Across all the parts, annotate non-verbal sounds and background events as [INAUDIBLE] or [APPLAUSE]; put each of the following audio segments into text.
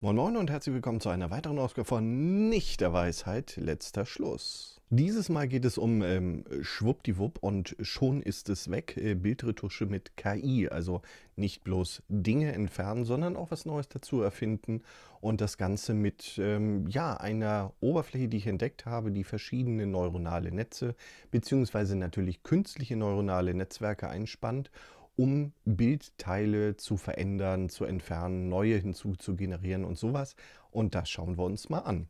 Moin Moin und herzlich willkommen zu einer weiteren Ausgabe von Nicht der Weisheit, letzter Schluss. Dieses Mal geht es um ähm, Schwuppdiwupp und schon ist es weg, äh, Bildretusche mit KI. Also nicht bloß Dinge entfernen, sondern auch was Neues dazu erfinden und das Ganze mit ähm, ja, einer Oberfläche, die ich entdeckt habe, die verschiedene neuronale Netze beziehungsweise natürlich künstliche neuronale Netzwerke einspannt um Bildteile zu verändern, zu entfernen, neue hinzuzugenerieren und sowas. Und das schauen wir uns mal an.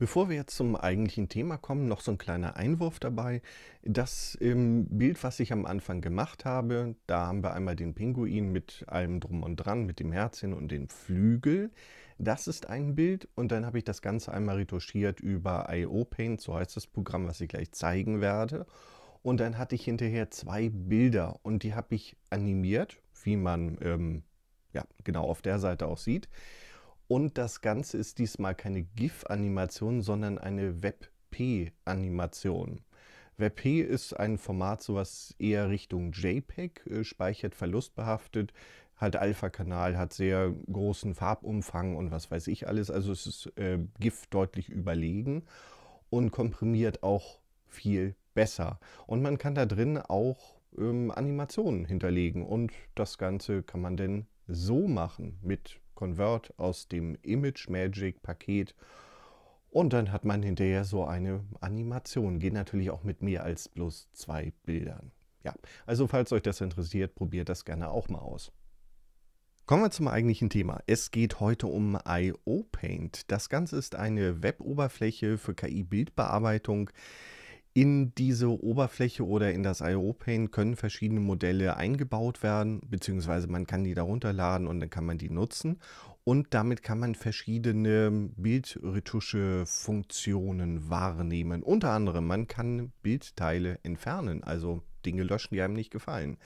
Bevor wir jetzt zum eigentlichen Thema kommen, noch so ein kleiner Einwurf dabei. Das ähm, Bild, was ich am Anfang gemacht habe, da haben wir einmal den Pinguin mit allem drum und dran, mit dem Herzchen und den Flügel. Das ist ein Bild und dann habe ich das Ganze einmal retuschiert über IO Paint, so heißt das Programm, was ich gleich zeigen werde. Und dann hatte ich hinterher zwei Bilder und die habe ich animiert, wie man ähm, ja, genau auf der Seite auch sieht. Und das Ganze ist diesmal keine GIF-Animation, sondern eine WebP-Animation. WebP ist ein Format, so was eher Richtung JPEG, äh, speichert verlustbehaftet, halt Alpha-Kanal, hat sehr großen Farbumfang und was weiß ich alles. Also es ist äh, Gift deutlich überlegen und komprimiert auch viel besser. Und man kann da drin auch ähm, Animationen hinterlegen und das Ganze kann man denn so machen mit Convert aus dem Image Magic Paket. Und dann hat man hinterher so eine Animation. Geht natürlich auch mit mehr als bloß zwei Bildern. Ja, also falls euch das interessiert, probiert das gerne auch mal aus. Kommen wir zum eigentlichen Thema. Es geht heute um IOPaint. Das Ganze ist eine Web-Oberfläche für KI-Bildbearbeitung. In diese Oberfläche oder in das IOPaint können verschiedene Modelle eingebaut werden, beziehungsweise man kann die darunter laden und dann kann man die nutzen und damit kann man verschiedene Bildretusche-Funktionen wahrnehmen. Unter anderem, man kann Bildteile entfernen, also Dinge löschen, die einem nicht gefallen.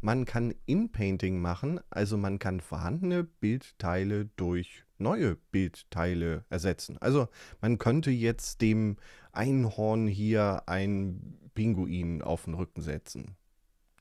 Man kann In-Painting machen, also man kann vorhandene Bildteile durch neue Bildteile ersetzen. Also man könnte jetzt dem Einhorn hier einen Pinguin auf den Rücken setzen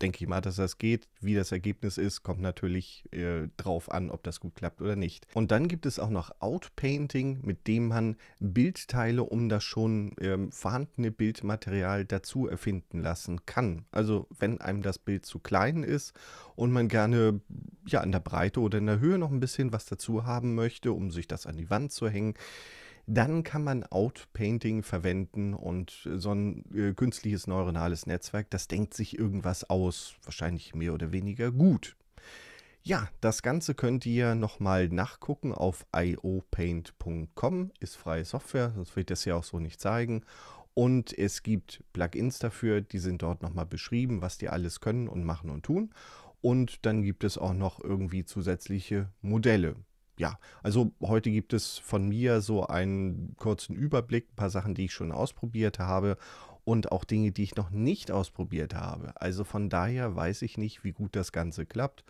denke ich mal, dass das geht. Wie das Ergebnis ist, kommt natürlich äh, drauf an, ob das gut klappt oder nicht. Und dann gibt es auch noch Outpainting, mit dem man Bildteile um das schon ähm, vorhandene Bildmaterial dazu erfinden lassen kann. Also wenn einem das Bild zu klein ist und man gerne ja in der Breite oder in der Höhe noch ein bisschen was dazu haben möchte, um sich das an die Wand zu hängen, dann kann man Outpainting verwenden und so ein äh, künstliches neuronales Netzwerk, das denkt sich irgendwas aus, wahrscheinlich mehr oder weniger gut. Ja, das Ganze könnt ihr nochmal nachgucken auf iopaint.com, ist freie Software, sonst will ich das ja auch so nicht zeigen. Und es gibt Plugins dafür, die sind dort nochmal beschrieben, was die alles können und machen und tun. Und dann gibt es auch noch irgendwie zusätzliche Modelle ja, also heute gibt es von mir so einen kurzen Überblick, ein paar Sachen, die ich schon ausprobiert habe und auch Dinge, die ich noch nicht ausprobiert habe. Also von daher weiß ich nicht, wie gut das Ganze klappt,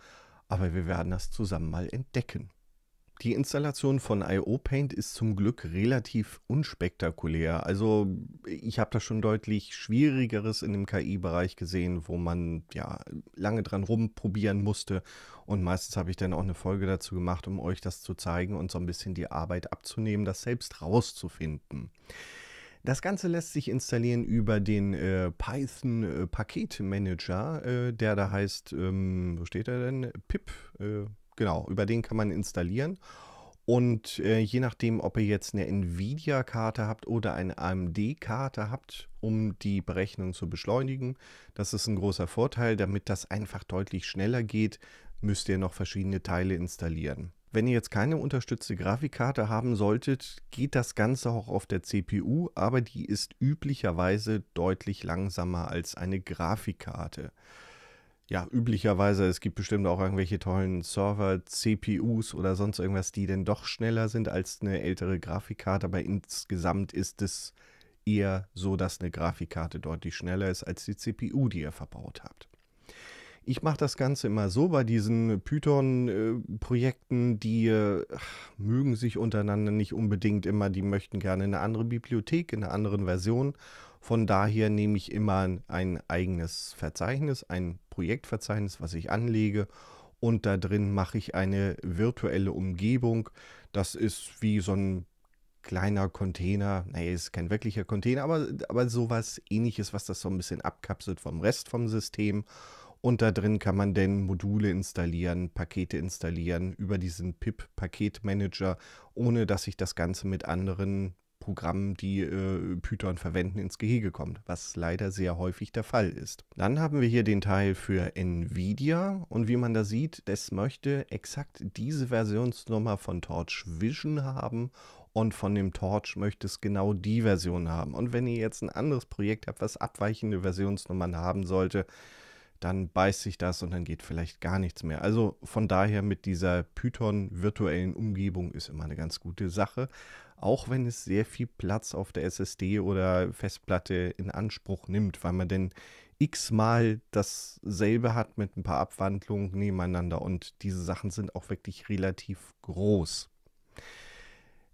aber wir werden das zusammen mal entdecken. Die Installation von IO Paint ist zum Glück relativ unspektakulär. Also ich habe da schon deutlich schwierigeres in dem KI-Bereich gesehen, wo man ja lange dran rumprobieren musste. Und meistens habe ich dann auch eine Folge dazu gemacht, um euch das zu zeigen und so ein bisschen die Arbeit abzunehmen, das selbst rauszufinden. Das Ganze lässt sich installieren über den äh, Python äh, Paketmanager, äh, der da heißt, ähm, wo steht er denn? Pip. Äh, Genau, über den kann man installieren. Und äh, je nachdem, ob ihr jetzt eine Nvidia-Karte habt oder eine AMD-Karte habt, um die Berechnung zu beschleunigen, das ist ein großer Vorteil. Damit das einfach deutlich schneller geht, müsst ihr noch verschiedene Teile installieren. Wenn ihr jetzt keine unterstützte Grafikkarte haben solltet, geht das Ganze auch auf der CPU, aber die ist üblicherweise deutlich langsamer als eine Grafikkarte ja, üblicherweise, es gibt bestimmt auch irgendwelche tollen Server, CPUs oder sonst irgendwas, die denn doch schneller sind als eine ältere Grafikkarte, aber insgesamt ist es eher so, dass eine Grafikkarte deutlich schneller ist als die CPU, die ihr verbaut habt. Ich mache das Ganze immer so bei diesen Python-Projekten, die äh, mögen sich untereinander nicht unbedingt immer, die möchten gerne eine andere Bibliothek, in einer anderen Version von daher nehme ich immer ein eigenes Verzeichnis, ein Projektverzeichnis, was ich anlege und da drin mache ich eine virtuelle Umgebung. Das ist wie so ein kleiner Container. Naja, ist kein wirklicher Container, aber, aber sowas ähnliches, was das so ein bisschen abkapselt vom Rest vom System. Und da drin kann man denn Module installieren, Pakete installieren über diesen PIP-Paketmanager, ohne dass ich das Ganze mit anderen Programm, die äh, Python verwenden, ins Gehege kommt, was leider sehr häufig der Fall ist. Dann haben wir hier den Teil für NVIDIA und wie man da sieht, das möchte exakt diese Versionsnummer von Torch Vision haben und von dem Torch möchte es genau die Version haben. Und wenn ihr jetzt ein anderes Projekt habt, was abweichende Versionsnummern haben sollte, dann beißt sich das und dann geht vielleicht gar nichts mehr. Also von daher mit dieser Python-virtuellen Umgebung ist immer eine ganz gute Sache, auch wenn es sehr viel Platz auf der SSD oder Festplatte in Anspruch nimmt, weil man denn x-mal dasselbe hat mit ein paar Abwandlungen nebeneinander und diese Sachen sind auch wirklich relativ groß.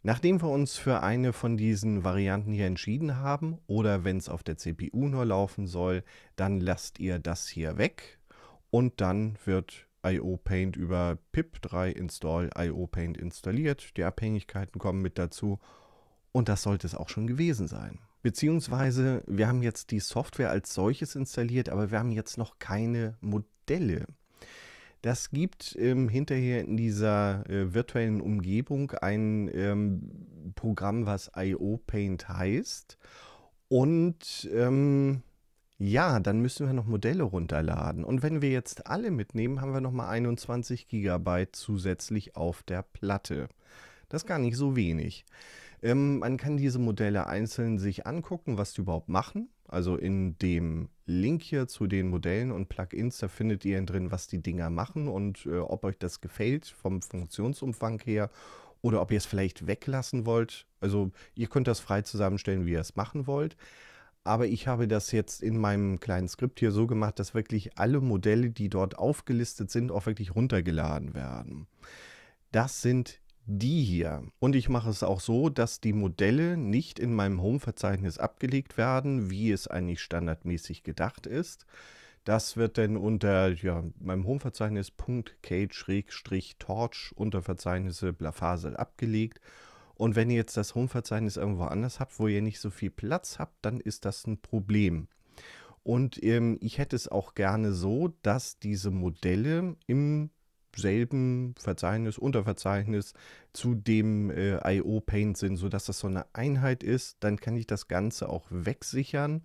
Nachdem wir uns für eine von diesen Varianten hier entschieden haben oder wenn es auf der CPU nur laufen soll, dann lasst ihr das hier weg und dann wird IOPaint über pip3 install IOPaint installiert. Die Abhängigkeiten kommen mit dazu und das sollte es auch schon gewesen sein. Beziehungsweise wir haben jetzt die Software als solches installiert, aber wir haben jetzt noch keine Modelle. Das gibt ähm, hinterher in dieser äh, virtuellen Umgebung ein ähm, Programm, was IO Paint heißt. Und ähm, ja, dann müssen wir noch Modelle runterladen. Und wenn wir jetzt alle mitnehmen, haben wir nochmal 21 GB zusätzlich auf der Platte. Das ist gar nicht so wenig. Ähm, man kann diese Modelle einzeln sich angucken, was die überhaupt machen. Also in dem Link hier zu den Modellen und Plugins, da findet ihr drin, was die Dinger machen und äh, ob euch das gefällt vom Funktionsumfang her oder ob ihr es vielleicht weglassen wollt. Also ihr könnt das frei zusammenstellen, wie ihr es machen wollt. Aber ich habe das jetzt in meinem kleinen Skript hier so gemacht, dass wirklich alle Modelle, die dort aufgelistet sind, auch wirklich runtergeladen werden. Das sind die hier. Und ich mache es auch so, dass die Modelle nicht in meinem Home-Verzeichnis abgelegt werden, wie es eigentlich standardmäßig gedacht ist. Das wird dann unter ja, meinem Home-Verzeichnis .cage-torch unter Verzeichnisse Blafasel abgelegt. Und wenn ihr jetzt das Home-Verzeichnis irgendwo anders habt, wo ihr nicht so viel Platz habt, dann ist das ein Problem. Und ähm, ich hätte es auch gerne so, dass diese Modelle im selben Verzeichnis, Unterverzeichnis zu dem äh, IO Paint sind, sodass das so eine Einheit ist. Dann kann ich das Ganze auch wegsichern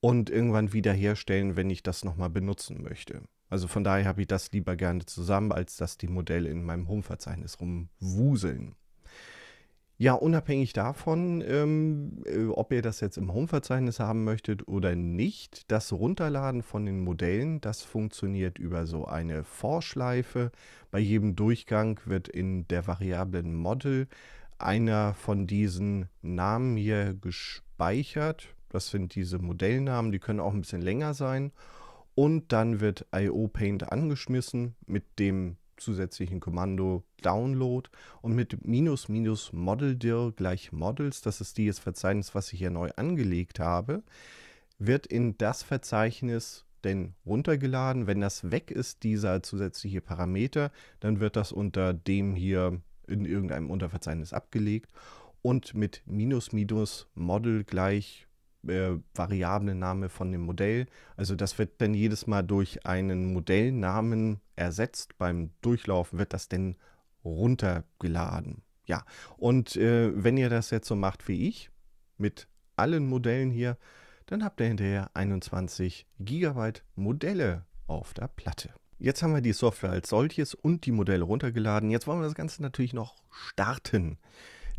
und irgendwann wiederherstellen, wenn ich das nochmal benutzen möchte. Also von daher habe ich das lieber gerne zusammen, als dass die Modelle in meinem Home-Verzeichnis rumwuseln. Ja, unabhängig davon, ähm, äh, ob ihr das jetzt im Home-Verzeichnis haben möchtet oder nicht, das Runterladen von den Modellen, das funktioniert über so eine Vorschleife. Bei jedem Durchgang wird in der Variablen Model einer von diesen Namen hier gespeichert. Das sind diese Modellnamen, die können auch ein bisschen länger sein. Und dann wird IO Paint angeschmissen mit dem zusätzlichen Kommando Download und mit minus minus model-dir gleich models, das ist dieses Verzeichnis, was ich hier neu angelegt habe, wird in das Verzeichnis denn runtergeladen. Wenn das weg ist, dieser zusätzliche Parameter, dann wird das unter dem hier in irgendeinem Unterverzeichnis abgelegt und mit minus minus model gleich äh, Variablen-Name von dem Modell. Also das wird dann jedes Mal durch einen Modellnamen ersetzt. Beim Durchlaufen wird das dann runtergeladen. Ja, und äh, wenn ihr das jetzt so macht wie ich, mit allen Modellen hier, dann habt ihr hinterher 21 GB Modelle auf der Platte. Jetzt haben wir die Software als solches und die Modelle runtergeladen. Jetzt wollen wir das Ganze natürlich noch starten.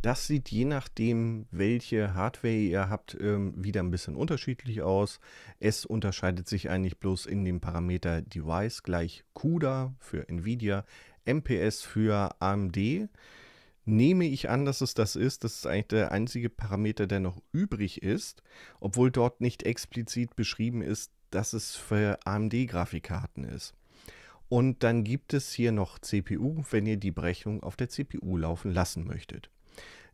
Das sieht je nachdem, welche Hardware ihr habt, ähm, wieder ein bisschen unterschiedlich aus. Es unterscheidet sich eigentlich bloß in dem Parameter Device gleich CUDA für Nvidia, MPS für AMD. Nehme ich an, dass es das ist. Das ist eigentlich der einzige Parameter, der noch übrig ist, obwohl dort nicht explizit beschrieben ist, dass es für AMD-Grafikkarten ist. Und dann gibt es hier noch CPU, wenn ihr die Berechnung auf der CPU laufen lassen möchtet.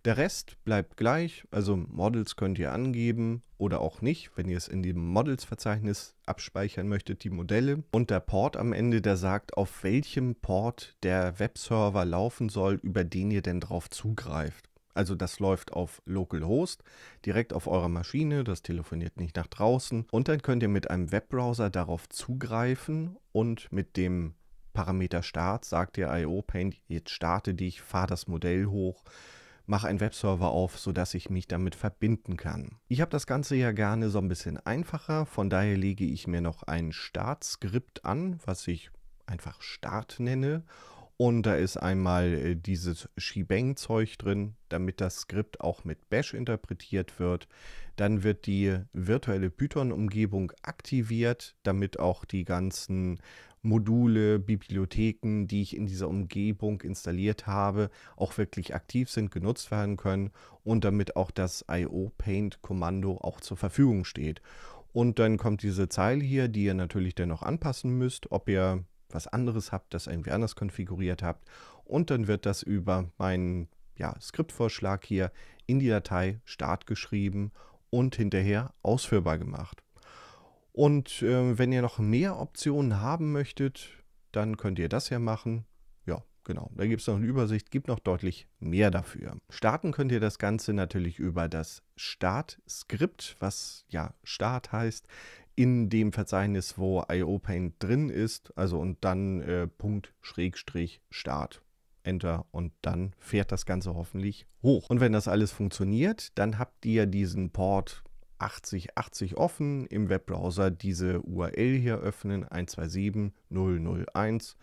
Der Rest bleibt gleich, also Models könnt ihr angeben oder auch nicht, wenn ihr es in dem Models-Verzeichnis abspeichern möchtet, die Modelle. Und der Port am Ende, der sagt, auf welchem Port der Webserver laufen soll, über den ihr denn drauf zugreift. Also das läuft auf Localhost, direkt auf eurer Maschine, das telefoniert nicht nach draußen. Und dann könnt ihr mit einem Webbrowser darauf zugreifen und mit dem Parameter Start sagt ihr IOPaint, jetzt starte dich, fahr das Modell hoch mache einen Webserver auf, sodass ich mich damit verbinden kann. Ich habe das Ganze ja gerne so ein bisschen einfacher, von daher lege ich mir noch ein Startskript an, was ich einfach Start nenne. Und da ist einmal äh, dieses Shebang-Zeug drin, damit das Skript auch mit Bash interpretiert wird. Dann wird die virtuelle Python-Umgebung aktiviert, damit auch die ganzen Module, Bibliotheken, die ich in dieser Umgebung installiert habe, auch wirklich aktiv sind, genutzt werden können und damit auch das IO-Paint-Kommando auch zur Verfügung steht. Und dann kommt diese Zeile hier, die ihr natürlich dennoch anpassen müsst, ob ihr was anderes habt, das irgendwie anders konfiguriert habt. Und dann wird das über meinen ja, Skriptvorschlag hier in die Datei Start geschrieben und hinterher ausführbar gemacht. Und äh, wenn ihr noch mehr Optionen haben möchtet, dann könnt ihr das ja machen. Ja, genau. Da gibt es noch eine Übersicht, gibt noch deutlich mehr dafür. Starten könnt ihr das Ganze natürlich über das Start-Skript, was ja Start heißt, in dem Verzeichnis, wo IOPaint drin ist. Also und dann äh, Punkt Schrägstrich Start. Enter und dann fährt das Ganze hoffentlich hoch. Und wenn das alles funktioniert, dann habt ihr diesen Port 8080 offen, im Webbrowser diese URL hier öffnen, 127001.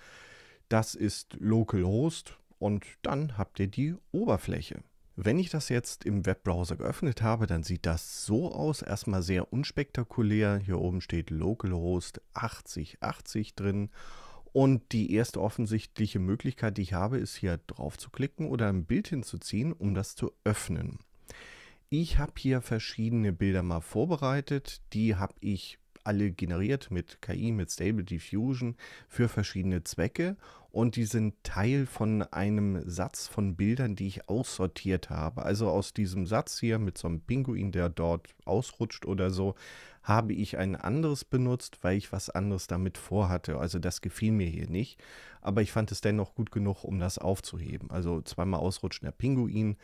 Das ist localhost und dann habt ihr die Oberfläche. Wenn ich das jetzt im Webbrowser geöffnet habe, dann sieht das so aus. Erstmal sehr unspektakulär. Hier oben steht localhost 8080 drin. Und die erste offensichtliche Möglichkeit, die ich habe, ist hier drauf zu klicken oder ein Bild hinzuziehen, um das zu öffnen. Ich habe hier verschiedene Bilder mal vorbereitet. Die habe ich alle generiert mit KI, mit Stable Diffusion für verschiedene Zwecke und die sind Teil von einem Satz von Bildern, die ich aussortiert habe. Also aus diesem Satz hier mit so einem Pinguin, der dort ausrutscht oder so, habe ich ein anderes benutzt, weil ich was anderes damit vorhatte. Also das gefiel mir hier nicht, aber ich fand es dennoch gut genug, um das aufzuheben. Also zweimal ausrutschen der Pinguin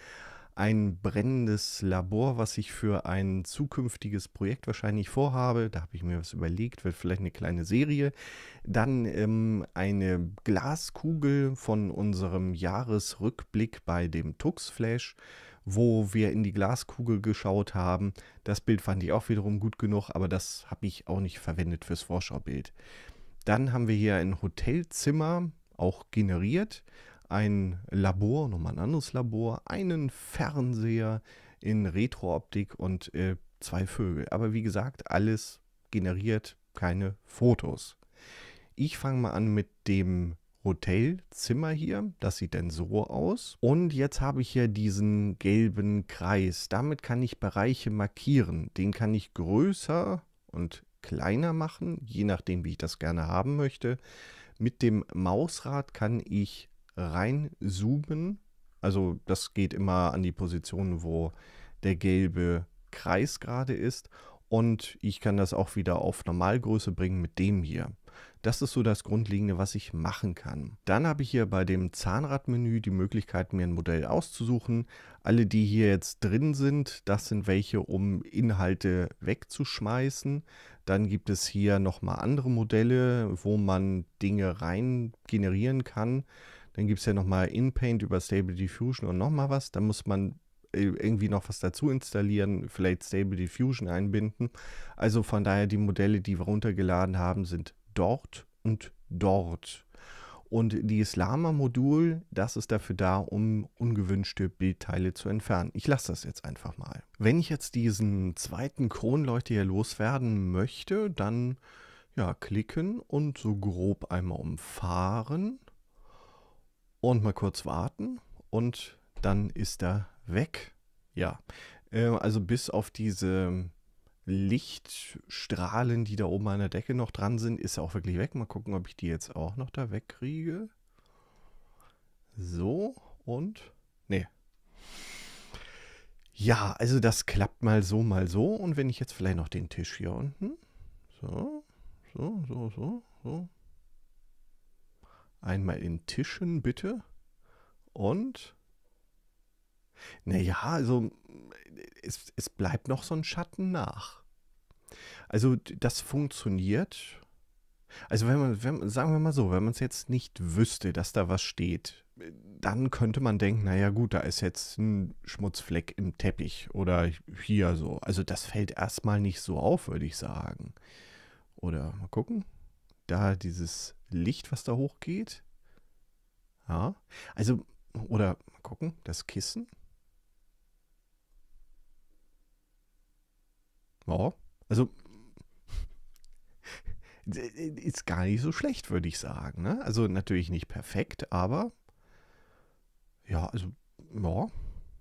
ein brennendes Labor, was ich für ein zukünftiges Projekt wahrscheinlich vorhabe. Da habe ich mir was überlegt, wird vielleicht eine kleine Serie. Dann ähm, eine Glaskugel von unserem Jahresrückblick bei dem Tuxflash wo wir in die Glaskugel geschaut haben. Das Bild fand ich auch wiederum gut genug, aber das habe ich auch nicht verwendet fürs Vorschaubild. Dann haben wir hier ein Hotelzimmer, auch generiert, ein Labor, nochmal ein anderes Labor, einen Fernseher in Retrooptik und äh, zwei Vögel. Aber wie gesagt, alles generiert keine Fotos. Ich fange mal an mit dem Hotelzimmer hier. Das sieht dann so aus. Und jetzt habe ich hier diesen gelben Kreis. Damit kann ich Bereiche markieren. Den kann ich größer und kleiner machen, je nachdem, wie ich das gerne haben möchte. Mit dem Mausrad kann ich reinzoomen. Also das geht immer an die Position, wo der gelbe Kreis gerade ist. Und ich kann das auch wieder auf Normalgröße bringen mit dem hier. Das ist so das Grundlegende, was ich machen kann. Dann habe ich hier bei dem Zahnradmenü die Möglichkeit, mir ein Modell auszusuchen. Alle, die hier jetzt drin sind, das sind welche, um Inhalte wegzuschmeißen. Dann gibt es hier nochmal andere Modelle, wo man Dinge rein generieren kann. Dann gibt es ja nochmal InPaint über Stable Diffusion und nochmal was. Da muss man äh, irgendwie noch was dazu installieren, vielleicht Stable Diffusion einbinden. Also von daher die Modelle, die wir runtergeladen haben, sind dort und dort. Und dieses Lama-Modul, das ist dafür da, um ungewünschte Bildteile zu entfernen. Ich lasse das jetzt einfach mal. Wenn ich jetzt diesen zweiten Kronleuchter hier loswerden möchte, dann ja, klicken und so grob einmal umfahren und mal kurz warten und dann ist er weg. Ja, ähm, also bis auf diese Lichtstrahlen, die da oben an der Decke noch dran sind, ist er auch wirklich weg. Mal gucken, ob ich die jetzt auch noch da wegkriege. So und nee. Ja, also das klappt mal so, mal so. Und wenn ich jetzt vielleicht noch den Tisch hier unten. So, so, so, so, so. Einmal in Tischen bitte. Und naja, also es, es bleibt noch so ein Schatten nach. Also das funktioniert. Also wenn man, wenn, sagen wir mal so, wenn man es jetzt nicht wüsste, dass da was steht, dann könnte man denken, naja gut, da ist jetzt ein Schmutzfleck im Teppich oder hier so. Also das fällt erstmal nicht so auf, würde ich sagen. Oder mal gucken da dieses Licht, was da hochgeht. Ja, also, oder mal gucken, das Kissen. Ja, also [LAUGHS] ist gar nicht so schlecht, würde ich sagen. Ne? Also natürlich nicht perfekt, aber ja, also ja,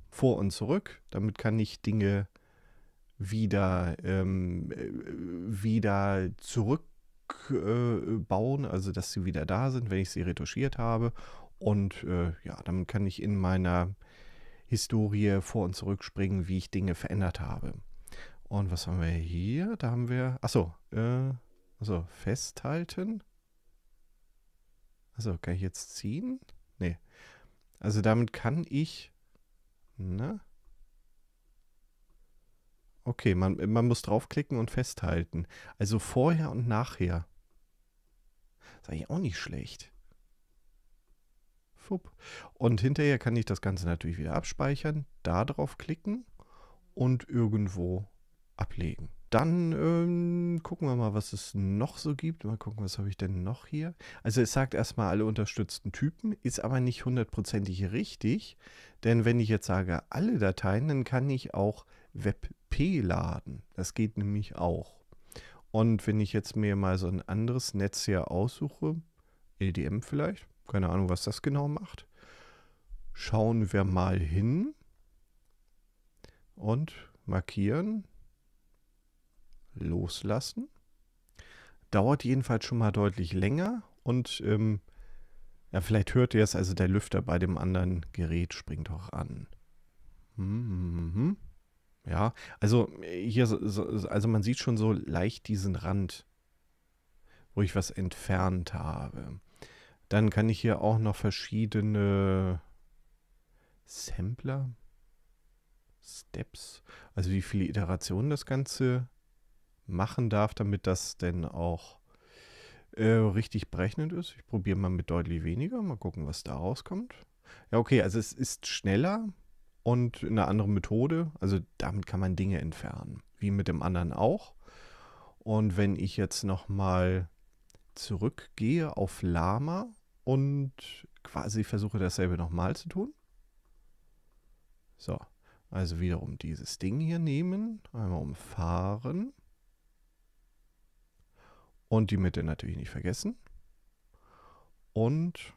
vor und zurück. Damit kann ich Dinge wieder, ähm, äh, wieder zurück zurückbauen, äh, also dass sie wieder da sind, wenn ich sie retuschiert habe. Und äh, ja, dann kann ich in meiner Historie vor und zurückspringen, wie ich Dinge verändert habe. Und was haben wir hier? Da haben wir, achso, äh, also festhalten. Also kann ich jetzt ziehen? Nee. Also damit kann ich, ne? Okay, man, man muss draufklicken und festhalten. Also vorher und nachher. Sei ich auch nicht schlecht. Fupp. Und hinterher kann ich das Ganze natürlich wieder abspeichern, da draufklicken und irgendwo ablegen. Dann ähm, gucken wir mal, was es noch so gibt. Mal gucken, was habe ich denn noch hier. Also es sagt erstmal alle unterstützten Typen, ist aber nicht hundertprozentig richtig. Denn wenn ich jetzt sage alle Dateien, dann kann ich auch WebP laden. Das geht nämlich auch. Und wenn ich jetzt mir mal so ein anderes Netz hier aussuche, LDM vielleicht, keine Ahnung, was das genau macht, schauen wir mal hin und markieren, loslassen. Dauert jedenfalls schon mal deutlich länger und ähm, ja, vielleicht hört ihr es, also der Lüfter bei dem anderen Gerät springt auch an. Mhm. Mm ja, also äh, hier, also man sieht schon so leicht diesen Rand, wo ich was entfernt habe. Dann kann ich hier auch noch verschiedene Sampler, Steps, also wie viele Iterationen das Ganze machen darf, damit das denn auch äh, richtig berechnend ist. Ich probiere mal mit deutlich weniger, mal gucken, was da rauskommt. Ja, okay, also es ist schneller, und eine andere Methode. Also damit kann man Dinge entfernen, wie mit dem anderen auch. Und wenn ich jetzt nochmal zurückgehe auf Lama und quasi versuche dasselbe nochmal zu tun. So, also wiederum dieses Ding hier nehmen, einmal umfahren. Und die Mitte natürlich nicht vergessen. Und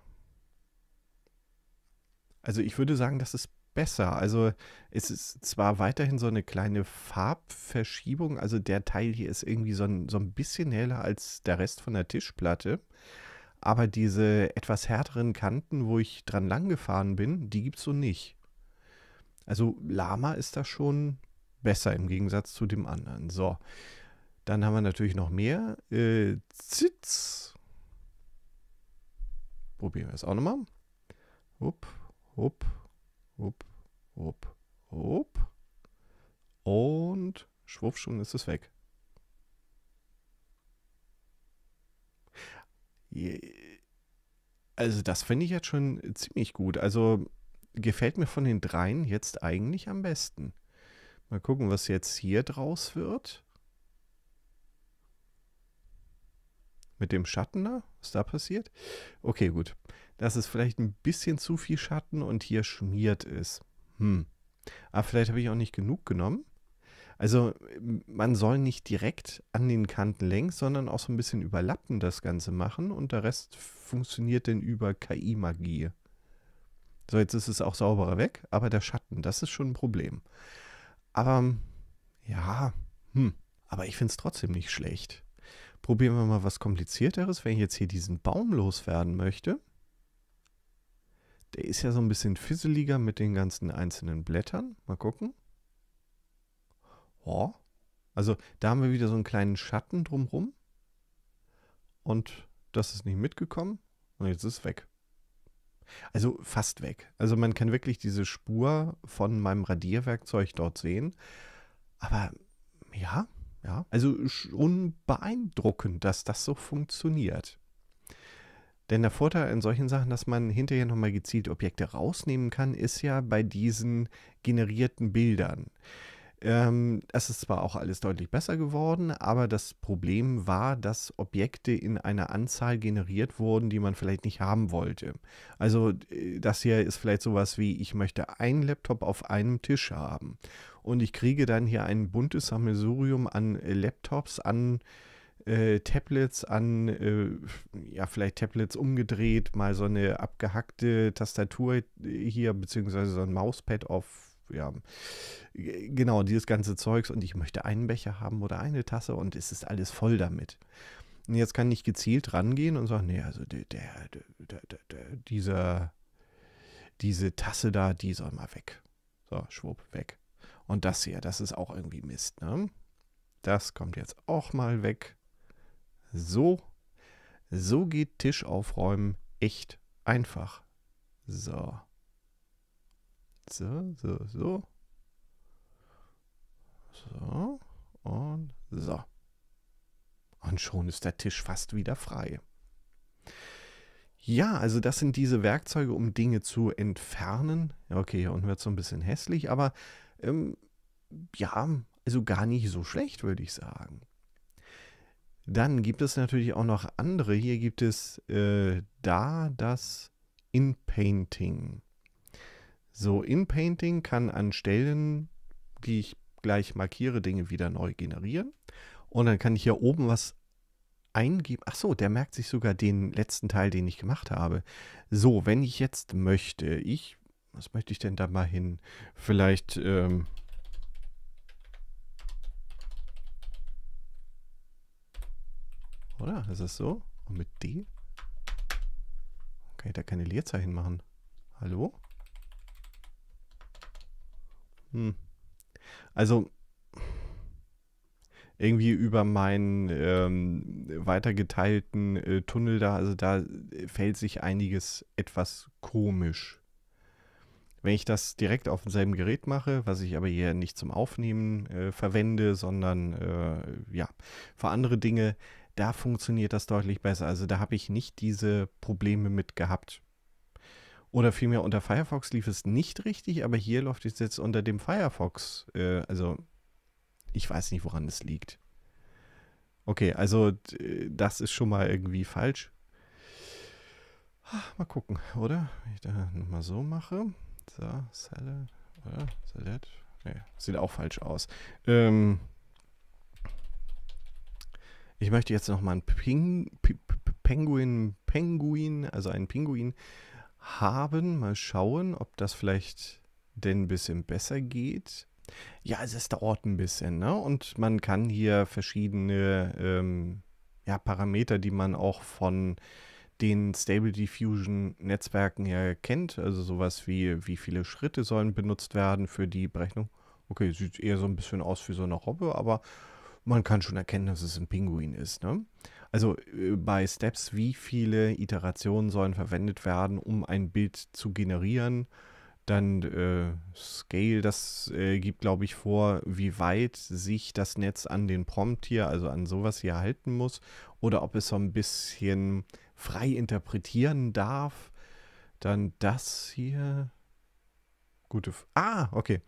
also ich würde sagen, das ist besser. Also es ist zwar weiterhin so eine kleine Farbverschiebung, also der Teil hier ist irgendwie so ein, so ein bisschen heller als der Rest von der Tischplatte, aber diese etwas härteren Kanten, wo ich dran lang gefahren bin, die gibt es so nicht. Also Lama ist da schon besser im Gegensatz zu dem anderen. So, dann haben wir natürlich noch mehr. Äh, Zitz. Probieren wir es auch nochmal. Hup, hup, Up, up, up. Und schwupp, schon ist es weg. Also das finde ich jetzt schon ziemlich gut. Also gefällt mir von den dreien jetzt eigentlich am besten. Mal gucken, was jetzt hier draus wird. Mit dem Schatten da? Was da passiert? Okay, gut. Dass es vielleicht ein bisschen zu viel Schatten und hier schmiert ist. Hm. Aber vielleicht habe ich auch nicht genug genommen. Also man soll nicht direkt an den Kanten längs, sondern auch so ein bisschen überlappen das Ganze machen und der Rest funktioniert denn über KI-Magie. So, jetzt ist es auch sauberer weg, aber der Schatten, das ist schon ein Problem. Aber ja, hm, aber ich finde es trotzdem nicht schlecht. Probieren wir mal was komplizierteres. Wenn ich jetzt hier diesen Baum loswerden möchte, der ist ja so ein bisschen fisseliger mit den ganzen einzelnen Blättern. Mal gucken. Oh. Also da haben wir wieder so einen kleinen Schatten drumrum. Und das ist nicht mitgekommen. Und jetzt ist es weg. Also fast weg. Also man kann wirklich diese Spur von meinem Radierwerkzeug dort sehen. Aber ja, ja, also schon beeindruckend, dass das so funktioniert. Denn der Vorteil in solchen Sachen, dass man hinterher nochmal gezielt Objekte rausnehmen kann, ist ja bei diesen generierten Bildern. Ähm, es ist zwar auch alles deutlich besser geworden, aber das Problem war, dass Objekte in einer Anzahl generiert wurden, die man vielleicht nicht haben wollte. Also äh, das hier ist vielleicht sowas wie, ich möchte einen Laptop auf einem Tisch haben und ich kriege dann hier ein buntes Sammelsurium an äh, Laptops, an äh, Tablets, an äh, ja vielleicht Tablets umgedreht, mal so eine abgehackte Tastatur hier, beziehungsweise so ein Mauspad auf ja, genau, dieses ganze Zeugs und ich möchte einen Becher haben oder eine Tasse und es ist alles voll damit. Und jetzt kann ich gezielt rangehen und sagen, nee, also der, der, der, der dieser, diese Tasse da, die soll mal weg. So, schwupp, weg. Und das hier, das ist auch irgendwie Mist. Ne? Das kommt jetzt auch mal weg. So, so geht Tisch aufräumen echt einfach. So. So, so, so. So und so. Und schon ist der Tisch fast wieder frei. Ja, also das sind diese Werkzeuge, um Dinge zu entfernen. Okay, hier unten wird es so ein bisschen hässlich, aber ähm, ja, also gar nicht so schlecht, würde ich sagen. Dann gibt es natürlich auch noch andere. Hier gibt es äh, da das In-Painting. So, In-Painting kann an Stellen, die ich gleich markiere, Dinge wieder neu generieren. Und dann kann ich hier oben was eingeben. Ach so, der merkt sich sogar den letzten Teil, den ich gemacht habe. So, wenn ich jetzt möchte, ich was möchte ich denn da mal hin? Vielleicht, ähm Oder? Ist das so? Und mit D? Kann ich da keine Leerzeichen machen? Hallo? Hm. Also, irgendwie über meinen ähm, weitergeteilten äh, Tunnel da, also da fällt sich einiges etwas komisch. Wenn ich das direkt auf demselben Gerät mache, was ich aber hier nicht zum Aufnehmen äh, verwende, sondern äh, ja, für andere Dinge, da funktioniert das deutlich besser. Also da habe ich nicht diese Probleme mit gehabt. Oder vielmehr unter Firefox lief es nicht richtig, aber hier läuft es jetzt unter dem Firefox. Äh, also ich weiß nicht, woran es liegt. Okay, also das ist schon mal irgendwie falsch. Ah, mal gucken, oder? Wenn ich da nochmal so mache. So, Salad, oder? Salad? Nee, sieht auch falsch aus. Ähm, ich möchte jetzt nochmal einen Ping, Penguin, Penguin, also einen Pinguin haben. Mal schauen, ob das vielleicht denn ein bisschen besser geht. Ja, also es dauert ein bisschen, ne? Und man kann hier verschiedene ähm, ja, Parameter, die man auch von den Stable Diffusion Netzwerken ja kennt, also sowas wie, wie viele Schritte sollen benutzt werden für die Berechnung. Okay, sieht eher so ein bisschen aus wie so eine Robbe, aber man kann schon erkennen, dass es ein Pinguin ist. Ne? Also äh, bei Steps, wie viele Iterationen sollen verwendet werden, um ein Bild zu generieren? Dann äh, Scale, das äh, gibt, glaube ich, vor, wie weit sich das Netz an den Prompt hier, also an sowas hier halten muss. Oder ob es so ein bisschen frei interpretieren darf. Dann das hier. Gute. F ah, okay.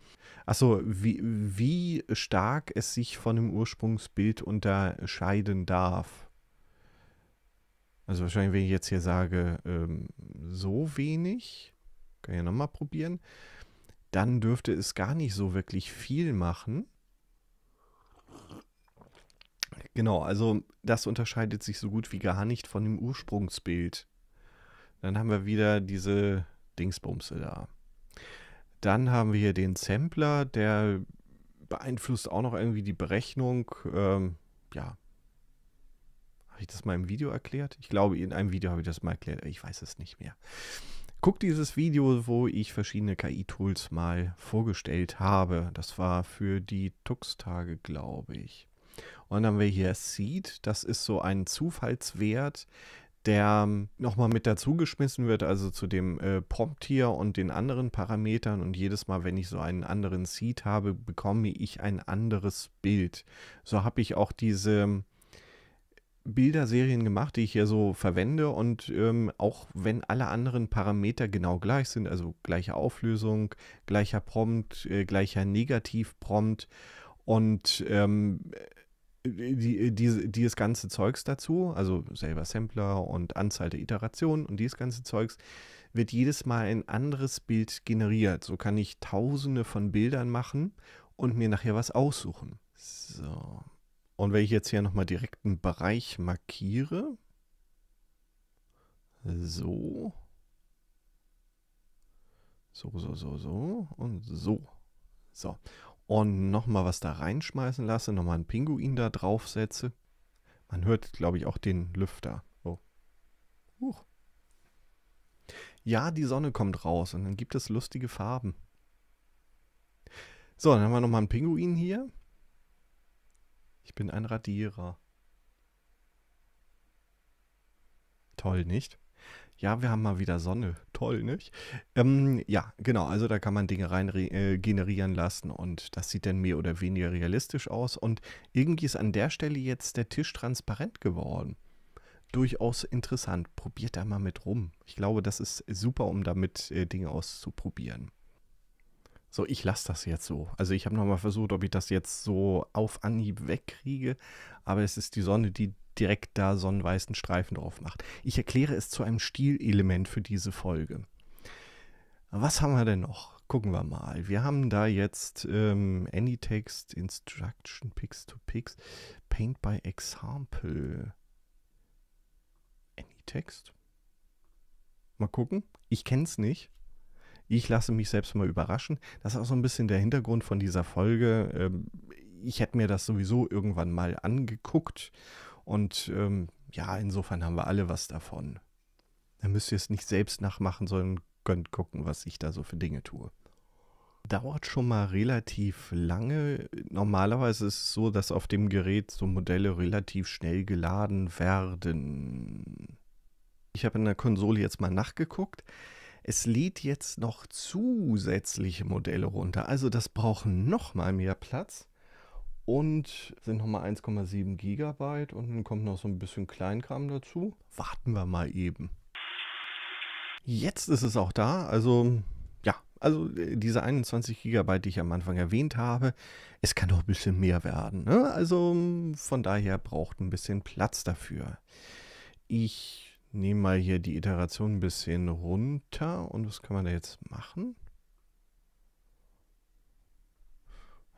Achso, wie, wie stark es sich von dem Ursprungsbild unterscheiden darf. Also wahrscheinlich, wenn ich jetzt hier sage, ähm, so wenig, kann ich ja nochmal probieren, dann dürfte es gar nicht so wirklich viel machen. Genau, also das unterscheidet sich so gut wie gar nicht von dem Ursprungsbild. Dann haben wir wieder diese Dingsbumse da. Dann haben wir hier den Sampler, der beeinflusst auch noch irgendwie die Berechnung. Ähm, ja. Habe ich das mal im Video erklärt? Ich glaube, in einem Video habe ich das mal erklärt. Ich weiß es nicht mehr. Guckt dieses Video, wo ich verschiedene KI-Tools mal vorgestellt habe. Das war für die Tux-Tage, glaube ich. Und dann haben wir hier Seed, das ist so ein Zufallswert, der nochmal mit dazugeschmissen wird, also zu dem äh, Promptier und den anderen Parametern. Und jedes Mal, wenn ich so einen anderen Seed habe, bekomme ich ein anderes Bild. So habe ich auch diese Bilderserien gemacht, die ich hier so verwende. Und ähm, auch wenn alle anderen Parameter genau gleich sind, also gleiche Auflösung, gleicher Prompt, äh, gleicher Negativprompt und ähm, die, die, dieses ganze Zeugs dazu, also selber Sampler und Anzahl der Iterationen und dieses ganze Zeugs, wird jedes Mal ein anderes Bild generiert. So kann ich tausende von Bildern machen und mir nachher was aussuchen. So. Und wenn ich jetzt hier nochmal direkt einen Bereich markiere, so, so, so, so, so und so. So und nochmal was da reinschmeißen lasse, nochmal einen Pinguin da drauf setze. Man hört, glaube ich, auch den Lüfter. Oh. Huch. Ja, die Sonne kommt raus und dann gibt es lustige Farben. So, dann haben wir nochmal einen Pinguin hier. Ich bin ein Radierer. Toll, nicht? Ja, wir haben mal wieder Sonne. Toll, nicht? Ähm, ja, genau. Also da kann man Dinge rein äh, generieren lassen und das sieht dann mehr oder weniger realistisch aus. Und irgendwie ist an der Stelle jetzt der Tisch transparent geworden. Durchaus interessant. Probiert da mal mit rum. Ich glaube, das ist super, um damit äh, Dinge auszuprobieren. So, ich lasse das jetzt so. Also ich habe nochmal versucht, ob ich das jetzt so auf Anhieb wegkriege, aber es ist die Sonne, die direkt da so einen weißen Streifen drauf macht. Ich erkläre es zu einem Stilelement für diese Folge. Was haben wir denn noch? Gucken wir mal. Wir haben da jetzt ähm, Anytext, Instruction, Pix to Pix, Paint by Example. Anytext? Mal gucken. Ich kenne es nicht. Ich lasse mich selbst mal überraschen. Das ist auch so ein bisschen der Hintergrund von dieser Folge. Ähm, ich hätte mir das sowieso irgendwann mal angeguckt. Und ähm, ja, insofern haben wir alle was davon. Dann müsst ihr es nicht selbst nachmachen, sondern könnt gucken, was ich da so für Dinge tue. Dauert schon mal relativ lange. Normalerweise ist es so, dass auf dem Gerät so Modelle relativ schnell geladen werden. Ich habe in der Konsole jetzt mal nachgeguckt. Es lädt jetzt noch zusätzliche Modelle runter. Also das brauchen nochmal mehr Platz und sind nochmal 1,7 Gigabyte und dann kommt noch so ein bisschen Kleinkram dazu. Warten wir mal eben. Jetzt ist es auch da, also ja, also äh, diese 21 Gigabyte, die ich am Anfang erwähnt habe, es kann noch ein bisschen mehr werden. Ne? Also von daher braucht ein bisschen Platz dafür. Ich nehme mal hier die Iteration ein bisschen runter. Und was kann man da jetzt machen?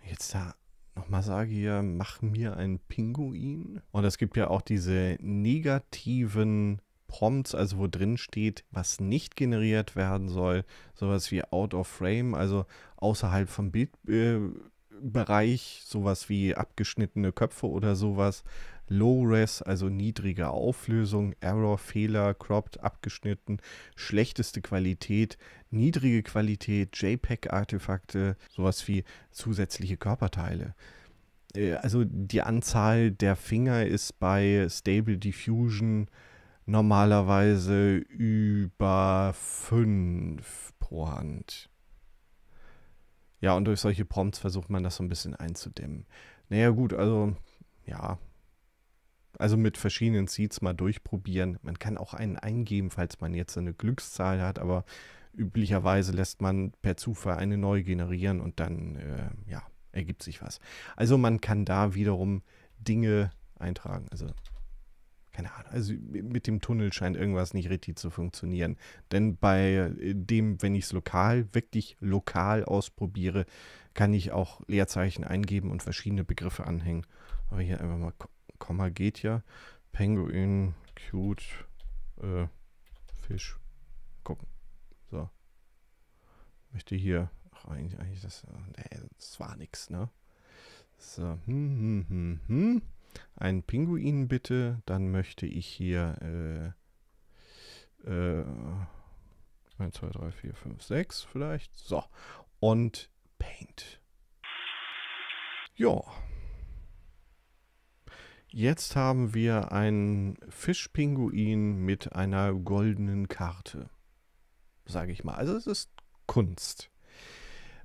Jetzt da nochmal sage hier, mach mir einen Pinguin. Und es gibt ja auch diese negativen Prompts, also wo drin steht, was nicht generiert werden soll. Sowas wie out of frame, also außerhalb vom Bildbereich, äh, sowas wie abgeschnittene Köpfe oder sowas. Low-Res, also niedrige Auflösung, Error, Fehler, cropped, abgeschnitten, schlechteste Qualität, niedrige Qualität, JPEG-Artefakte, sowas wie zusätzliche Körperteile. Äh, also die Anzahl der Finger ist bei Stable Diffusion normalerweise über 5 pro Hand. Ja, und durch solche Prompts versucht man das so ein bisschen einzudämmen. Naja, gut, also ja, also mit verschiedenen Seeds mal durchprobieren. Man kann auch einen eingeben, falls man jetzt eine Glückszahl hat, aber üblicherweise lässt man per Zufall eine neu generieren und dann äh, ja, ergibt sich was. Also man kann da wiederum Dinge eintragen. Also keine Ahnung, also mit dem Tunnel scheint irgendwas nicht richtig zu funktionieren. Denn bei äh, dem, wenn ich es lokal, wirklich lokal ausprobiere, kann ich auch Leerzeichen eingeben und verschiedene Begriffe anhängen. Aber hier einfach mal gucken. Komma geht ja. Penguin, cute, äh, Fisch. Gucken. So. Möchte hier. Ach, eigentlich, eigentlich das. Äh, nee, das war nix, ne? So. Hm, hm, hm, hm. Ein Pinguin bitte. Dann möchte ich hier. Äh, äh, 1, 2, 3, 4, 5, 6 vielleicht. So. Und Paint. Ja. Jetzt haben wir einen Fischpinguin mit einer goldenen Karte. Sage ich mal. Also es ist Kunst.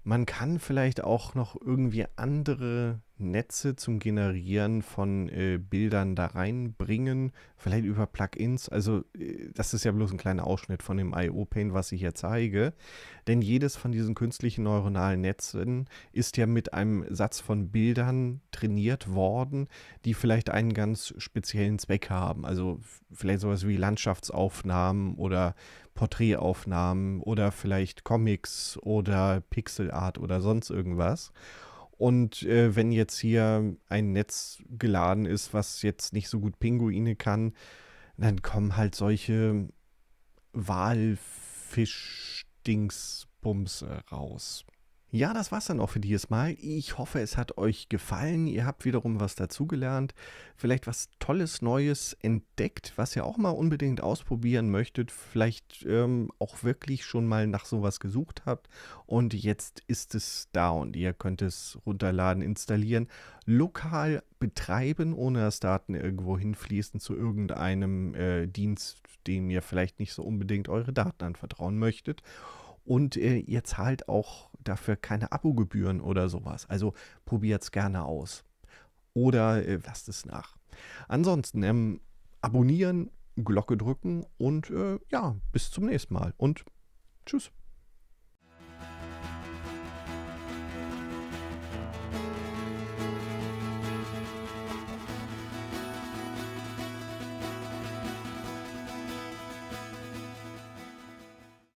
Man kann vielleicht auch noch irgendwie andere Netze zum Generieren von äh, Bildern da reinbringen, vielleicht über Plugins. Also äh, das ist ja bloß ein kleiner Ausschnitt von dem IO-Paint, was ich hier zeige. Denn jedes von diesen künstlichen neuronalen Netzen ist ja mit einem Satz von Bildern trainiert worden, die vielleicht einen ganz speziellen Zweck haben. Also vielleicht sowas wie Landschaftsaufnahmen oder Porträtaufnahmen oder vielleicht Comics oder Pixelart oder sonst irgendwas. Und äh, wenn jetzt hier ein Netz geladen ist, was jetzt nicht so gut Pinguine kann, dann kommen halt solche Walfisch-Dingsbumse raus. Ja, das war's dann auch für dieses Mal. Ich hoffe, es hat euch gefallen. Ihr habt wiederum was dazugelernt, vielleicht was Tolles, Neues entdeckt, was ihr auch mal unbedingt ausprobieren möchtet. Vielleicht ähm, auch wirklich schon mal nach sowas gesucht habt und jetzt ist es da und ihr könnt es runterladen, installieren, lokal betreiben, ohne dass Daten irgendwo hinfließen zu irgendeinem äh, Dienst, dem ihr vielleicht nicht so unbedingt eure Daten anvertrauen möchtet und äh, ihr zahlt auch dafür keine Abogebühren oder sowas. Also probiert es gerne aus. Oder äh, lasst es nach. Ansonsten ähm, abonnieren, Glocke drücken und äh, ja, bis zum nächsten Mal und tschüss.